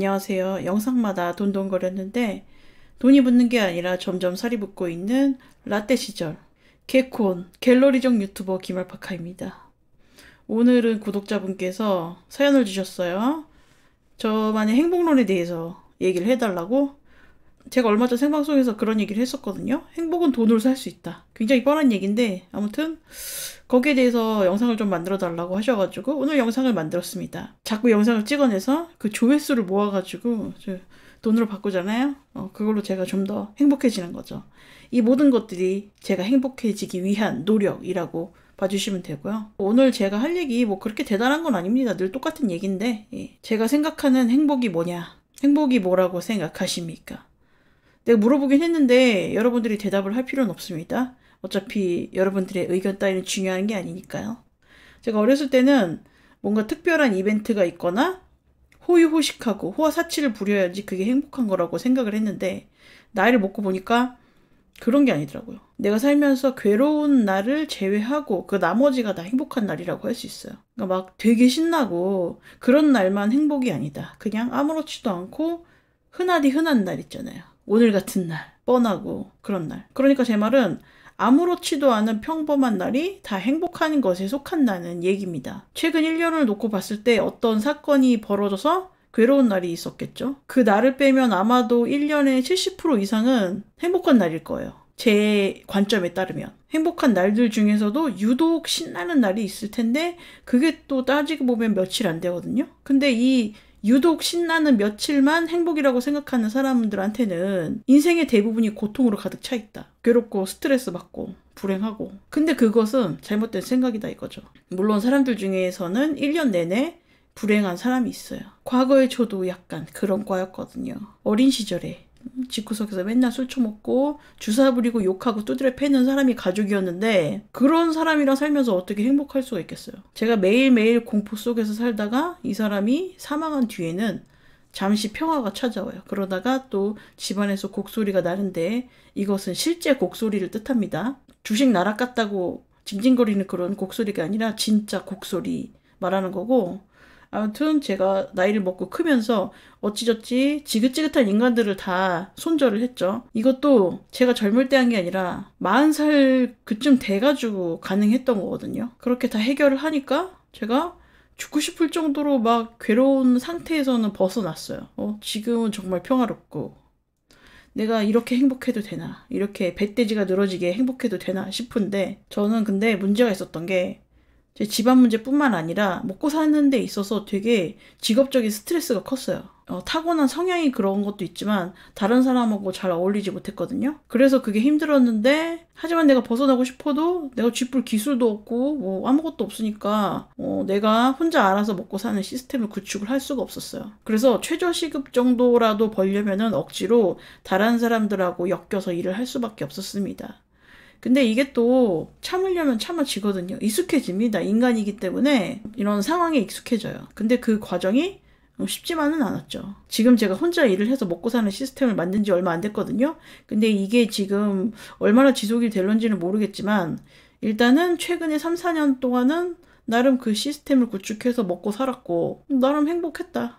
안녕하세요. 영상마다 돈돈거렸는데 돈이 붙는 게 아니라 점점 살이 붙고 있는 라떼 시절 개콘 갤러리적 유튜버 김알파카입니다. 오늘은 구독자분께서 사연을 주셨어요. 저만의 행복론에 대해서 얘기를 해달라고 제가 얼마 전 생방송에서 그런 얘기를 했었거든요. 행복은 돈으로 살 수 있다. 굉장히 뻔한 얘기인데 아무튼 거기에 대해서 영상을 좀 만들어 달라고 하셔가지고 오늘 영상을 만들었습니다. 자꾸 영상을 찍어내서 그 조회수를 모아가지고 돈으로 바꾸잖아요. 어, 그걸로 제가 좀 더 행복해지는 거죠. 이 모든 것들이 제가 행복해지기 위한 노력이라고 봐주시면 되고요. 오늘 제가 할 얘기 뭐 그렇게 대단한 건 아닙니다. 늘 똑같은 얘기인데 예. 제가 생각하는 행복이 뭐냐 행복이 뭐라고 생각하십니까? 내가 물어보긴 했는데 여러분들이 대답을 할 필요는 없습니다. 어차피 여러분들의 의견 따위는 중요한 게 아니니까요. 제가 어렸을 때는 뭔가 특별한 이벤트가 있거나 호의호식하고 호화사치를 부려야지 그게 행복한 거라고 생각을 했는데 나이를 먹고 보니까 그런 게 아니더라고요. 내가 살면서 괴로운 날을 제외하고 그 나머지가 다 행복한 날이라고 할 수 있어요. 그러니까 막 되게 신나고 그런 날만 행복이 아니다. 그냥 아무렇지도 않고 흔하디 흔한 날 있잖아요. 오늘 같은 날, 뻔하고 그런 날. 그러니까 제 말은 아무렇지도 않은 평범한 날이 다 행복한 것에 속한다는 얘기입니다. 최근 1년을 놓고 봤을 때 어떤 사건이 벌어져서 괴로운 날이 있었겠죠. 그 날을 빼면 아마도 1년에 70% 이상은 행복한 날일 거예요. 제 관점에 따르면. 행복한 날들 중에서도 유독 신나는 날이 있을 텐데, 그게 또 따지고 보면 며칠 안 되거든요. 근데 이 유독 신나는 며칠만 행복이라고 생각하는 사람들한테는 인생의 대부분이 고통으로 가득 차 있다. 괴롭고 스트레스 받고 불행하고. 근데 그것은 잘못된 생각이다 이거죠. 물론 사람들 중에서는 1년 내내 불행한 사람이 있어요. 과거에 저도 약간 그런 과였거든요. 어린 시절에 집구석에서 맨날 술 처먹고 주사 부리고 욕하고 두드려 패는 사람이 가족이었는데 그런 사람이랑 살면서 어떻게 행복할 수가 있겠어요. 제가 매일매일 공포 속에서 살다가 이 사람이 사망한 뒤에는 잠시 평화가 찾아와요. 그러다가 또 집안에서 곡소리가 나는데 이것은 실제 곡소리를 뜻합니다. 주식 날아갔다고 징징거리는 그런 곡소리가 아니라 진짜 곡소리 말하는 거고 아무튼 제가 나이를 먹고 크면서 어찌저찌 지긋지긋한 인간들을 다 손절을 했죠. 이것도 제가 젊을 때 한 게 아니라 40살 그쯤 돼가지고 가능했던 거거든요. 그렇게 다 해결을 하니까 제가 죽고 싶을 정도로 막 괴로운 상태에서는 벗어났어요. 어, 지금은 정말 평화롭고 내가 이렇게 행복해도 되나 이렇게 배때지가 늘어지게 행복해도 되나 싶은데 저는 근데 문제가 있었던 게제 집안 문제뿐만 아니라 먹고 사는 데 있어서 되게 직업적인 스트레스가 컸어요. 어, 타고난 성향이 그런 것도 있지만 다른 사람하고 잘 어울리지 못했거든요. 그래서 그게 힘들었는데 하지만 내가 벗어나고 싶어도 내가 쥐뿔 기술도 없고 뭐 아무것도 없으니까 어, 내가 혼자 알아서 먹고 사는 시스템을 구축을 할 수가 없었어요. 그래서 최저시급 정도라도 벌려면 억지로 다른 사람들하고 엮여서 일을 할 수밖에 없었습니다. 근데 이게 또 참으려면 참아지거든요. 익숙해집니다. 인간이기 때문에 이런 상황에 익숙해져요. 근데 그 과정이 쉽지만은 않았죠. 지금 제가 혼자 일을 해서 먹고 사는 시스템을 만든 지 얼마 안 됐거든요. 근데 이게 지금 얼마나 지속이 될런지는 모르겠지만 일단은 최근에 3, 4년 동안은 나름 그 시스템을 구축해서 먹고 살았고 나름 행복했다.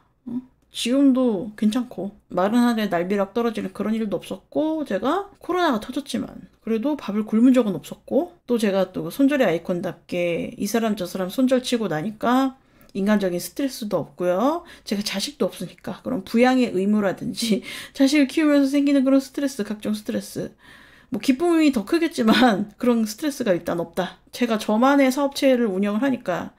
지금도 괜찮고 마른 하늘에 날비락 떨어지는 그런 일도 없었고 제가 코로나가 터졌지만 그래도 밥을 굶은 적은 없었고 또 제가 또 손절의 아이콘답게 이 사람 저 사람 손절치고 나니까 인간적인 스트레스도 없고요. 제가 자식도 없으니까 그런 부양의 의무라든지 자식을 키우면서 생기는 그런 스트레스, 각종 스트레스. 뭐 기쁨이 더 크겠지만 그런 스트레스가 일단 없다. 제가 저만의 사업체를 운영을 하니까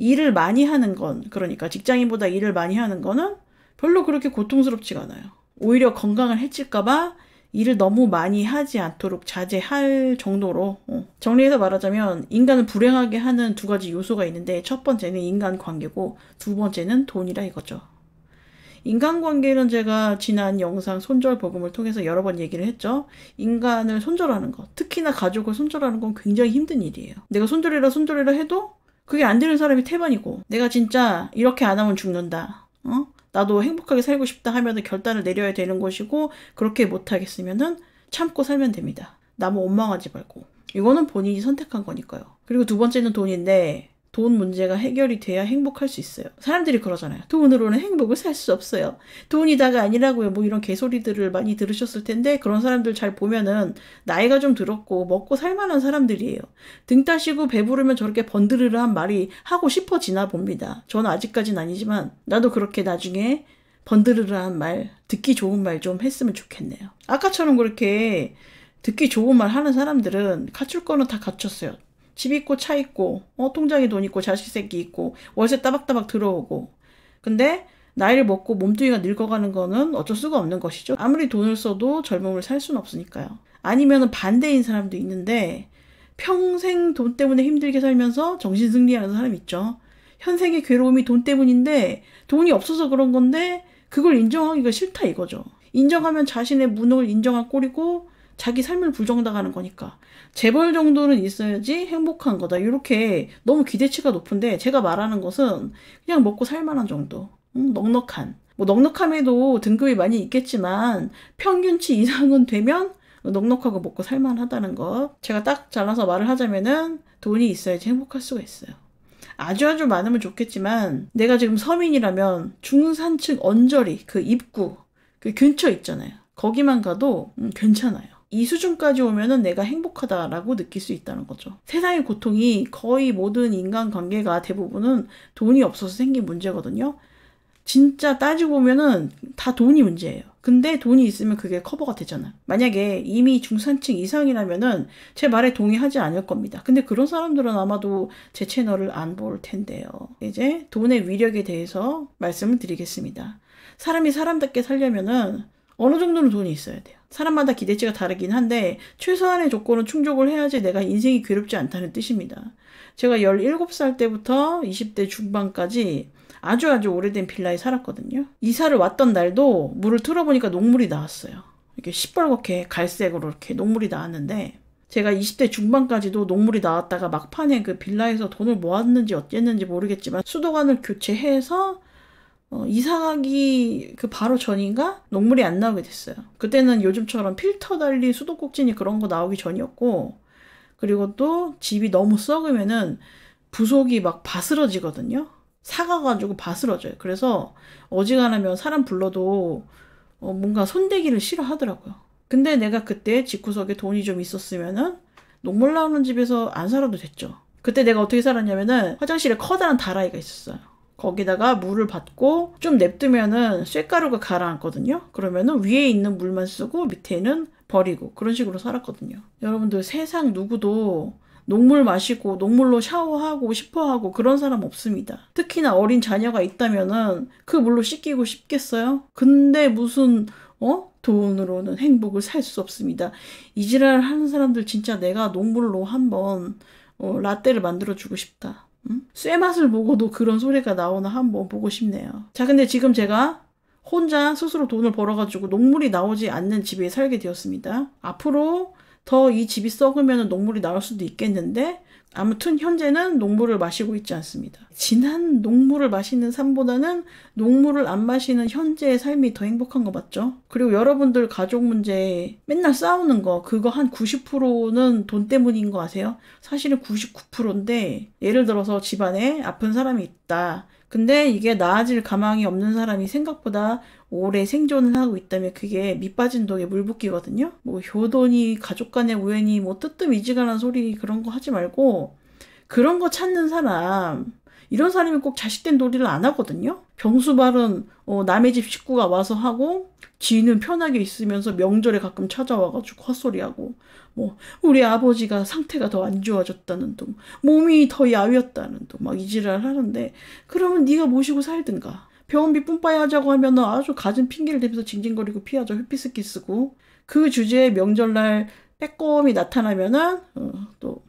일을 많이 하는 건, 그러니까 직장인보다 일을 많이 하는 거는 별로 그렇게 고통스럽지가 않아요. 오히려 건강을 해칠까봐 일을 너무 많이 하지 않도록 자제할 정도로 어. 정리해서 말하자면 인간을 불행하게 하는 두 가지 요소가 있는데 첫 번째는 인간 관계고 두 번째는 돈이라 이거죠. 인간 관계는 제가 지난 영상 손절 복음을 통해서 여러 번 얘기를 했죠. 인간을 손절하는 것, 특히나 가족을 손절하는 건 굉장히 힘든 일이에요. 내가 손절이라 손절이라 해도 그게 안 되는 사람이 태반이고 내가 진짜 이렇게 안 하면 죽는다. 어? 나도 행복하게 살고 싶다 하면 결단을 내려야 되는 것이고 그렇게 못하겠으면은 참고 살면 됩니다. 남을 원망하지 말고. 이거는 본인이 선택한 거니까요. 그리고 두 번째는 돈인데 돈 문제가 해결이 돼야 행복할 수 있어요. 사람들이 그러잖아요. 돈으로는 행복을 살 수 없어요. 돈이 다가 아니라고요. 뭐 이런 개소리들을 많이 들으셨을 텐데 그런 사람들 잘 보면은 나이가 좀 들었고 먹고 살만한 사람들이에요. 등 따시고 배부르면 저렇게 번들으르한 말이 하고 싶어지나 봅니다. 저는 아직까진 아니지만 나도 그렇게 나중에 번들으르한 말, 듣기 좋은 말 좀 했으면 좋겠네요. 아까처럼 그렇게 듣기 좋은 말 하는 사람들은 갖출 거는 다 갖췄어요. 집 있고 차 있고 어 통장에 돈 있고 자식 새끼 있고 월세 따박따박 들어오고 근데 나이를 먹고 몸뚱이가 늙어가는 거는 어쩔 수가 없는 것이죠. 아무리 돈을 써도 젊음을 살 수는 없으니까요. 아니면 반대인 사람도 있는데 평생 돈 때문에 힘들게 살면서 정신 승리하는 사람 있죠. 현생의 괴로움이 돈 때문인데 돈이 없어서 그런 건데 그걸 인정하기가 싫다 이거죠. 인정하면 자신의 무능을 인정할 꼴이고 자기 삶을 부정당하는 거니까 재벌 정도는 있어야지 행복한 거다 이렇게 너무 기대치가 높은데 제가 말하는 것은 그냥 먹고 살만한 정도 응? 넉넉한 뭐 넉넉함에도 등급이 많이 있겠지만 평균치 이상은 되면 넉넉하고 먹고 살만하다는 것 제가 딱 잘라서 말을 하자면은 돈이 있어야지 행복할 수가 있어요 아주 아주 많으면 좋겠지만 내가 지금 서민이라면 중산층 언저리 그 입구 그 근처 있잖아요 거기만 가도 음, 괜찮아요 이 수준까지 오면은 내가 행복하다라고 느낄 수 있다는 거죠. 세상의 고통이 거의 모든 인간 관계가 대부분은 돈이 없어서 생긴 문제거든요. 진짜 따지고 보면은 다 돈이 문제예요. 근데 돈이 있으면 그게 커버가 되잖아. 요 만약에 이미 중산층 이상이라면은 제 말에 동의하지 않을 겁니다. 근데 그런 사람들은 아마도 제 채널을 안 볼 텐데요. 이제 돈의 위력에 대해서 말씀을 드리겠습니다. 사람이 사람답게 살려면은 어느 정도는 돈이 있어야 돼요. 사람마다 기대치가 다르긴 한데 최소한의 조건은 충족을 해야지 내가 인생이 괴롭지 않다는 뜻입니다. 제가 17살 때부터 20대 중반까지 아주 아주 오래된 빌라에 살았거든요. 이사를 왔던 날도 물을 틀어보니까 녹물이 나왔어요. 이렇게 시뻘겋게 갈색으로 이렇게 녹물이 나왔는데 제가 20대 중반까지도 녹물이 나왔다가 막판에 그 빌라에서 돈을 모았는지 어땠는지 모르겠지만 수도관을 교체해서 어, 이사하기 그 바로 전인가 녹물이 안 나오게 됐어요. 그때는 요즘처럼 필터 달린 수도꼭지니 그런 거 나오기 전이었고 그리고 또 집이 너무 썩으면은 부속이 막 바스러지거든요. 사가가지고 바스러져요. 그래서 어지간하면 사람 불러도 어, 뭔가 손대기를 싫어하더라고요. 근데 내가 그때 집구석에 돈이 좀 있었으면은 녹물 나오는 집에서 안 살아도 됐죠. 그때 내가 어떻게 살았냐면은 화장실에 커다란 다라이가 있었어요. 거기다가 물을 받고 좀 냅두면은 쇳가루가 가라앉거든요. 그러면은 위에 있는 물만 쓰고 밑에는 버리고 그런 식으로 살았거든요. 여러분들 세상 누구도 녹물 마시고 녹물로 샤워하고 싶어하고 그런 사람 없습니다. 특히나 어린 자녀가 있다면은 그 물로 씻기고 싶겠어요? 근데 무슨 어? 돈으로는 행복을 살 수 없습니다. 이지랄 하는 사람들 진짜 내가 녹물로 한번 어, 라떼를 만들어 주고 싶다. 음? 쇠맛을 보고도 그런 소리가 나오나 한번 보고 싶네요. 자, 근데 지금 제가 혼자 스스로 돈을 벌어가지고 녹물이 나오지 않는 집에 살게 되었습니다. 앞으로 더 이 집이 썩으면 녹물이 나올 수도 있겠는데 아무튼 현재는 농물을 마시고 있지 않습니다. 지난 농물을 마시는 삶보다는 농물을 안 마시는 현재의 삶이 더 행복한 거 맞죠? 그리고 여러분들 가족 문제 맨날 싸우는 거 그거 한 90%는 돈 때문인 거 아세요? 사실은 99%인데 예를 들어서 집안에 아픈 사람이 있다. 없다. 근데 이게 나아질 가망이 없는 사람이 생각보다 오래 생존을 하고 있다면 그게 밑빠진 독에 물 붓기거든요. 뭐 효도니 가족 간의 우연이 뭐 뜨뜻 미지근한 소리 그런 거 하지 말고 그런 거 찾는 사람 이런 사람이 꼭 자식된 놀이를 안 하거든요. 병수발은 어, 남의 집 식구가 와서 하고 지인은 편하게 있으면서 명절에 가끔 찾아와가지고 헛소리하고 뭐 우리 아버지가 상태가 더 안 좋아졌다는 둥 몸이 더 야위었다는 둥 막 이지랄 하는데 그러면 네가 모시고 살든가 병원비 뿜빠이 하자고 하면 아주 가진 핑계를 대면서 징징거리고 피하죠 회피스키 쓰고 그 주제에 명절날 빼꼼히 나타나면은 어, 또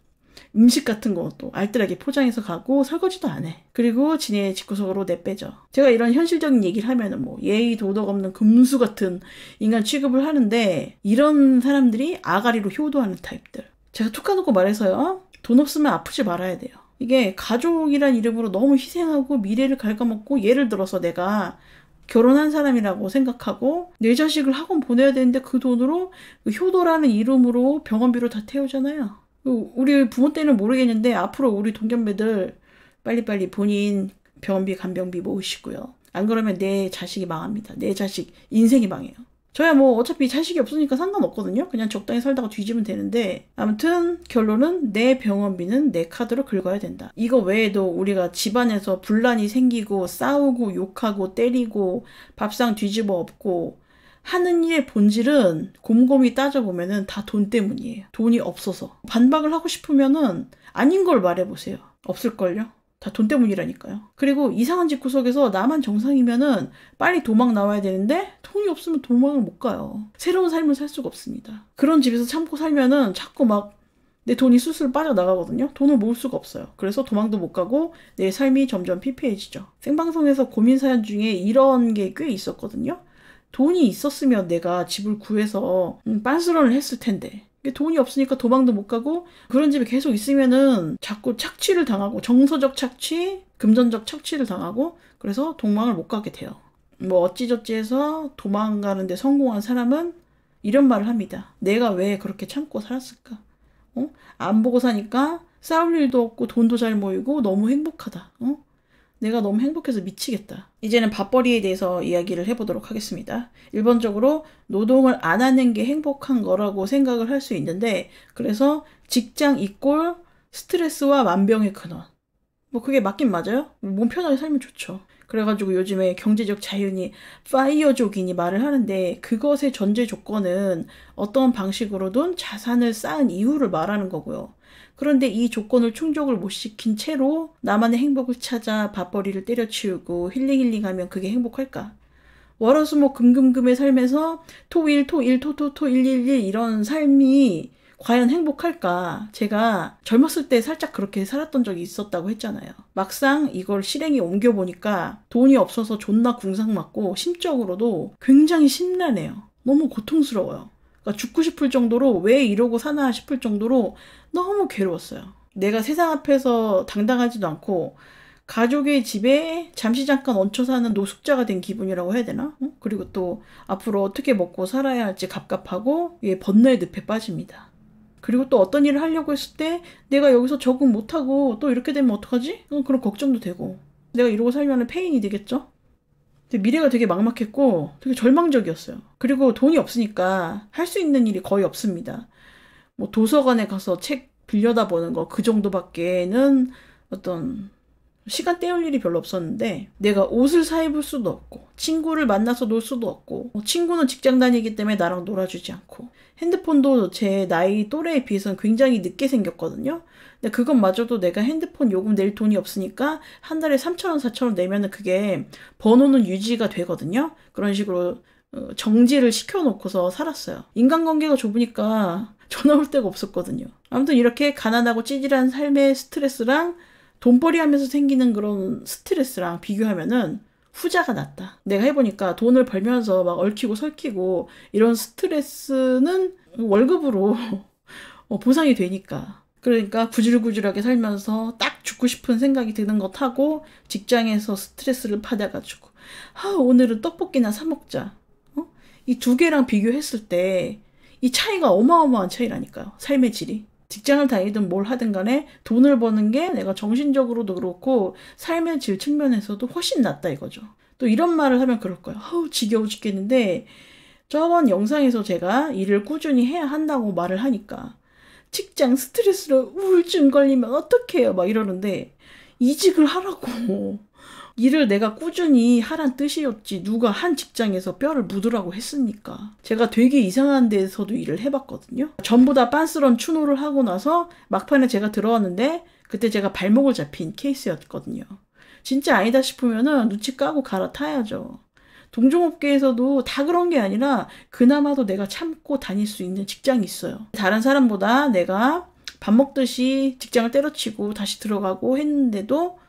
음식 같은 것도 알뜰하게 포장해서 가고 설거지도 안 해. 그리고 지네 집구석으로 내빼죠. 제가 이런 현실적인 얘기를 하면뭐 예의 도덕 없는 금수 같은 인간 취급을 하는데 이런 사람들이 아가리로 효도하는 타입들. 제가 툭 까놓고 말해서요. 돈 없으면 아프지 말아야 돼요. 이게 가족이란 이름으로 너무 희생하고 미래를 갉아먹고 예를 들어서 내가 결혼한 사람이라고 생각하고 내 자식을 학원 보내야 되는데 그 돈으로 그 효도라는 이름으로 병원비로 다 태우잖아요. 우리 부모 때는 모르겠는데 앞으로 우리 동년배들 빨리빨리 본인 병원비 간병비 모으시고요. 안 그러면 내 자식이 망합니다. 내 자식 인생이 망해요. 저야 뭐 어차피 자식이 없으니까 상관없거든요. 그냥 적당히 살다가 뒤지면 되는데 아무튼 결론은 내 병원비는 내 카드로 긁어야 된다. 이거 외에도 우리가 집안에서 분란이 생기고 싸우고 욕하고 때리고 밥상 뒤집어 엎고 하는 일의 본질은 곰곰이 따져보면은 다 돈 때문이에요. 돈이 없어서. 반박을 하고 싶으면은 아닌 걸 말해보세요. 없을걸요? 다 돈 때문이라니까요. 그리고 이상한 집구석에서 나만 정상이면은 빨리 도망 나와야 되는데 돈이 없으면 도망을 못 가요. 새로운 삶을 살 수가 없습니다. 그런 집에서 참고 살면은 자꾸 막 내 돈이 술술 빠져나가거든요. 돈을 모을 수가 없어요. 그래서 도망도 못 가고 내 삶이 점점 피폐해지죠. 생방송에서 고민 사연 중에 이런 게 꽤 있었거든요. 돈이 있었으면 내가 집을 구해서 음, 빤스런을 했을 텐데 돈이 없으니까 도망도 못 가고 그런 집에 계속 있으면은 자꾸 착취를 당하고 정서적 착취, 금전적 착취를 당하고 그래서 도망을못 가게 돼요. 뭐 어찌저찌해서 도망가는데 성공한 사람은 이런 말을 합니다. 내가 왜 그렇게 참고 살았을까? 어? 안 보고 사니까 싸울 일도 없고 돈도 잘 모이고 너무 행복하다. 어? 내가 너무 행복해서 미치겠다. 이제는 밥벌이에 대해서 이야기를 해보도록 하겠습니다. 일반적으로 노동을 안 하는 게 행복한 거라고 생각을 할 수 있는데 그래서 직장 이꼴 스트레스와 만병의 근원. 뭐 그게 맞긴 맞아요. 몸 편하게 살면 좋죠. 그래가지고 요즘에 경제적 자유니 파이어족이니 말을 하는데 그것의 전제 조건은 어떤 방식으로든 자산을 쌓은 이유를 말하는 거고요. 그런데 이 조건을 충족을 못 시킨 채로 나만의 행복을 찾아 밥벌이를 때려치우고 힐링 힐링하면 그게 행복할까? 월화수목 금금금의 삶에서 토일 토일 토토토 일일일 이런 삶이 과연 행복할까? 제가 젊었을 때 살짝 그렇게 살았던 적이 있었다고 했잖아요. 막상 이걸 실행에 옮겨보니까 돈이 없어서 존나 궁상 맞고 심적으로도 굉장히 심란해요. 너무 고통스러워요. 그러니까 죽고 싶을 정도로 왜 이러고 사나 싶을 정도로 너무 괴로웠어요. 내가 세상 앞에서 당당하지도 않고 가족의 집에 잠시 잠깐 얹혀 사는 노숙자가 된 기분이라고 해야 되나? 응? 그리고 또 앞으로 어떻게 먹고 살아야 할지 갑갑하고 예, 번뇌의 늪에 빠집니다. 그리고 또 어떤 일을 하려고 했을 때 내가 여기서 적응 못하고 또 이렇게 되면 어떡하지? 응, 그런 걱정도 되고 내가 이러고 살면 폐인이 되겠죠? 미래가 되게 막막했고 되게 절망적이었어요. 그리고 돈이 없으니까 할 수 있는 일이 거의 없습니다. 뭐 도서관에 가서 책 빌려다 보는 거 그 정도밖에는 어떤 시간 때울 일이 별로 없었는데 내가 옷을 사 입을 수도 없고 친구를 만나서 놀 수도 없고 어, 친구는 직장 다니기 때문에 나랑 놀아주지 않고 핸드폰도 제 나이 또래에 비해서는 굉장히 늦게 생겼거든요. 근데 그것마저도 내가 핸드폰 요금 낼 돈이 없으니까 한 달에 3천원 4천원 내면은 그게 번호는 유지가 되거든요. 그런 식으로 어, 정지를 시켜놓고서 살았어요. 인간관계가 좁으니까 전화 올 데가 없었거든요. 아무튼 이렇게 가난하고 찌질한 삶의 스트레스랑 돈벌이 하면서 생기는 그런 스트레스랑 비교하면은 후자가 낫다. 내가 해보니까 돈을 벌면서 막 얽히고 설키고 이런 스트레스는 월급으로 어, 보상이 되니까. 그러니까 구질구질하게 살면서 딱 죽고 싶은 생각이 드는 것하고 직장에서 스트레스를 받아가지고 아 오늘은 떡볶이나 사 먹자. 어? 이두 개랑 비교했을 때 이 차이가 어마어마한 차이라니까요. 삶의 질이. 직장을 다니든 뭘 하든 간에 돈을 버는 게 내가 정신적으로도 그렇고 삶의 질 측면에서도 훨씬 낫다 이거죠. 또 이런 말을 하면 그럴 거예요. 아우 지겨워 죽겠는데 저번 영상에서 제가 일을 꾸준히 해야 한다고 말을 하니까 직장 스트레스로 우울증 걸리면 어떡해요 막 이러는데 이직을 하라고 일을 내가 꾸준히 하란 뜻이었지 누가 한 직장에서 뼈를 묻으라고 했습니까? 제가 되게 이상한 데서도 일을 해봤거든요. 전부 다 빤스런 추노를 하고 나서 막판에 제가 들어왔는데 그때 제가 발목을 잡힌 케이스였거든요. 진짜 아니다 싶으면 눈치 까고 갈아타야죠. 동종업계에서도 다 그런 게 아니라 그나마도 내가 참고 다닐 수 있는 직장이 있어요. 다른 사람보다 내가 밥 먹듯이 직장을 때려치고 다시 들어가고 했는데도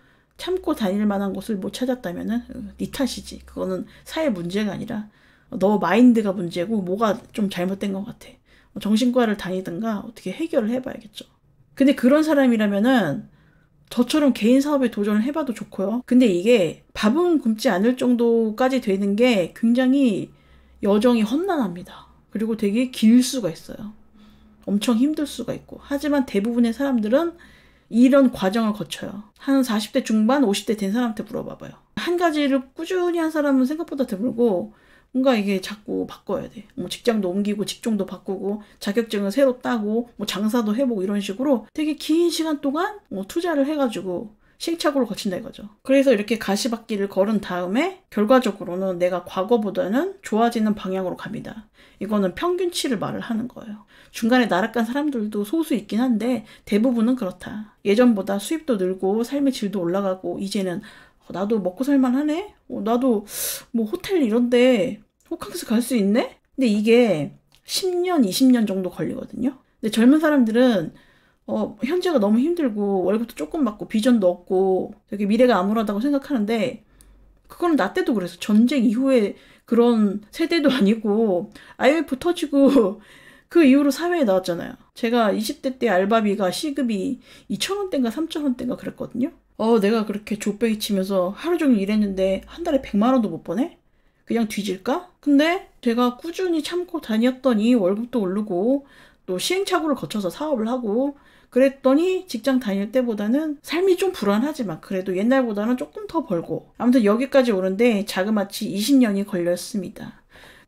참고 다닐 만한 곳을 못 찾았다면은 어, 네 탓이지. 그거는 사회 문제가 아니라 너 마인드가 문제고 뭐가 좀 잘못된 것 같아. 어, 정신과를 다니든가 어떻게 해결을 해봐야겠죠. 근데 그런 사람이라면은 저처럼 개인 사업에 도전을 해봐도 좋고요. 근데 이게 밥은 굶지 않을 정도까지 되는 게 굉장히 여정이 험난합니다. 그리고 되게 길 수가 있어요. 엄청 힘들 수가 있고. 하지만 대부분의 사람들은 이런 과정을 거쳐요. 한 40대 중반, 50대 된 사람한테 물어봐봐요. 한 가지를 꾸준히 한 사람은 생각보다 드물고 뭔가 이게 자꾸 바꿔야 돼. 뭐 직장도 옮기고 직종도 바꾸고 자격증을 새로 따고 뭐 장사도 해보고 이런 식으로 되게 긴 시간 동안 뭐 투자를 해가지고 실착으로 거친다 이거죠. 그래서 이렇게 가시밭길을 걸은 다음에 결과적으로는 내가 과거보다는 좋아지는 방향으로 갑니다. 이거는 평균치를 말을 하는 거예요. 중간에 나락간 사람들도 소수 있긴 한데 대부분은 그렇다. 예전보다 수입도 늘고 삶의 질도 올라가고 이제는 어, 나도 먹고 살만하네? 어, 나도 뭐 호텔 이런데 호캉스 갈 수 있네? 근데 이게 10년, 20년 정도 걸리거든요. 근데 젊은 사람들은 어, 현재가 너무 힘들고 월급도 조금 받고 비전도 없고 되게 미래가 암울하다고 생각하는데 그거는 나 때도 그래서 전쟁 이후에 그런 세대도 아니고 IMF 터지고 그 이후로 사회에 나왔잖아요. 제가 20대 때 알바비가 시급이 2천원대인가3천원대인가 그랬거든요. 어, 내가 그렇게 족배기 치면서 하루 종일 일했는데 한 달에 100만원도 못 버네? 그냥 뒤질까? 근데 제가 꾸준히 참고 다녔더니 월급도 오르고 또 시행착오를 거쳐서 사업을 하고 그랬더니 직장 다닐 때보다는 삶이 좀 불안하지만 그래도 옛날보다는 조금 더 벌고 아무튼 여기까지 오는데 자그마치 20년이 걸렸습니다.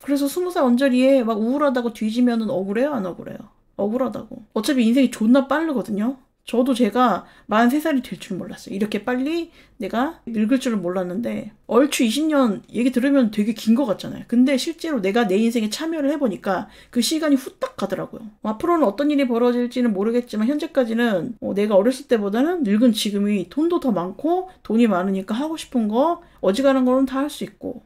그래서 20살 언저리에 막 우울하다고 뒤지면 억울해요 안 억울해요? 억울하다고. 어차피 인생이 존나 빠르거든요. 저도 제가 43살이 될 줄 몰랐어요. 이렇게 빨리 내가 늙을 줄은 몰랐는데, 얼추 20년 얘기 들으면 되게 긴 것 같잖아요. 근데 실제로 내가 내 인생에 참여를 해보니까 그 시간이 후딱 가더라고요. 뭐 앞으로는 어떤 일이 벌어질지는 모르겠지만, 현재까지는 뭐 내가 어렸을 때보다는 늙은 지금이 돈도 더 많고, 돈이 많으니까 하고 싶은 거, 어지간한 거는 다 할 수 있고,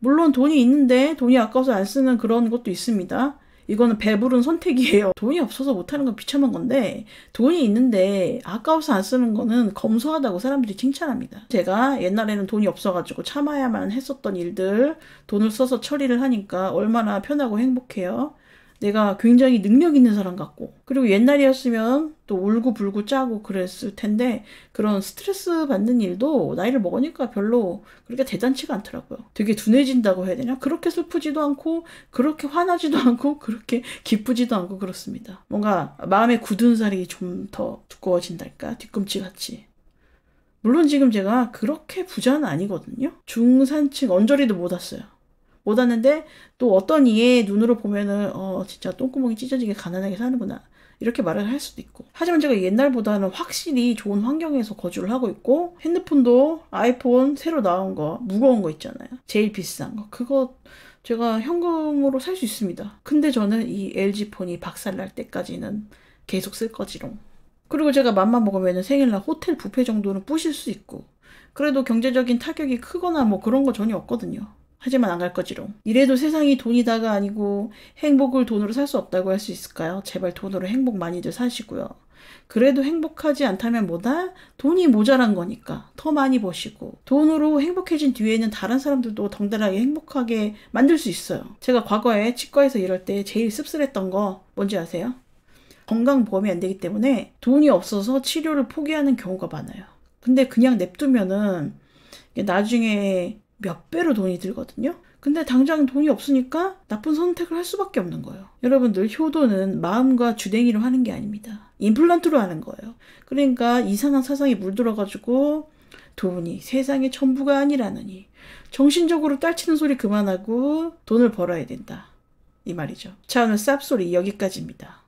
물론 돈이 있는데 돈이 아까워서 안 쓰는 그런 것도 있습니다. 이거는 배부른 선택이에요. 돈이 없어서 못하는 건 비참한 건데 돈이 있는데 아까워서 안 쓰는 거는 검소하다고 사람들이 칭찬합니다. 제가 옛날에는 돈이 없어가지고 참아야만 했었던 일들 돈을 써서 처리를 하니까 얼마나 편하고 행복해요. 내가 굉장히 능력 있는 사람 같고 그리고 옛날이었으면 또 울고 불고 짜고 그랬을 텐데 그런 스트레스 받는 일도 나이를 먹으니까 별로 그렇게 대단치가 않더라고요. 되게 둔해진다고 해야 되냐 그렇게 슬프지도 않고 그렇게 화나지도 않고 그렇게 기쁘지도 않고 그렇습니다. 뭔가 마음의 굳은 살이 좀 더 두꺼워진달까? 뒤꿈치같이. 물론 지금 제가 그렇게 부자는 아니거든요. 중산층 언저리도 못 왔어요. 못 왔는데 또 어떤 이의 눈으로 보면은 어 진짜 똥구멍이 찢어지게 가난하게 사는구나 이렇게 말을 할 수도 있고 하지만 제가 옛날보다는 확실히 좋은 환경에서 거주를 하고 있고 핸드폰도 아이폰 새로 나온 거 무거운 거 있잖아요 제일 비싼 거 그거 제가 현금으로 살 수 있습니다 근데 저는 이 LG 폰이 박살날 때까지는 계속 쓸 거지롱 그리고 제가 맘만 먹으면 생일날 호텔 부페 정도는 뿌실 수 있고 그래도 경제적인 타격이 크거나 뭐 그런 거 전혀 없거든요 하지만 안 갈 거지롱. 이래도 세상이 돈이다가 아니고 행복을 돈으로 살 수 없다고 할 수 있을까요? 제발 돈으로 행복 많이들 사시고요. 그래도 행복하지 않다면 뭐다? 돈이 모자란 거니까 더 많이 버시고 돈으로 행복해진 뒤에는 다른 사람들도 덩달아게 행복하게 만들 수 있어요. 제가 과거에 치과에서 이럴 때 제일 씁쓸했던 거 뭔지 아세요? 건강보험이 안 되기 때문에 돈이 없어서 치료를 포기하는 경우가 많아요. 근데 그냥 냅두면은 나중에 몇 배로 돈이 들거든요. 근데 당장 돈이 없으니까 나쁜 선택을 할 수밖에 없는 거예요. 여러분들 효도는 마음과 주댕이로 하는 게 아닙니다. 임플란트로 하는 거예요. 그러니까 이상한 사상이 물들어가지고 돈이 세상의 전부가 아니라느니 정신적으로 딸치는 소리 그만하고 돈을 벌어야 된다. 이 말이죠. 자 오늘 쌉소리 여기까지입니다.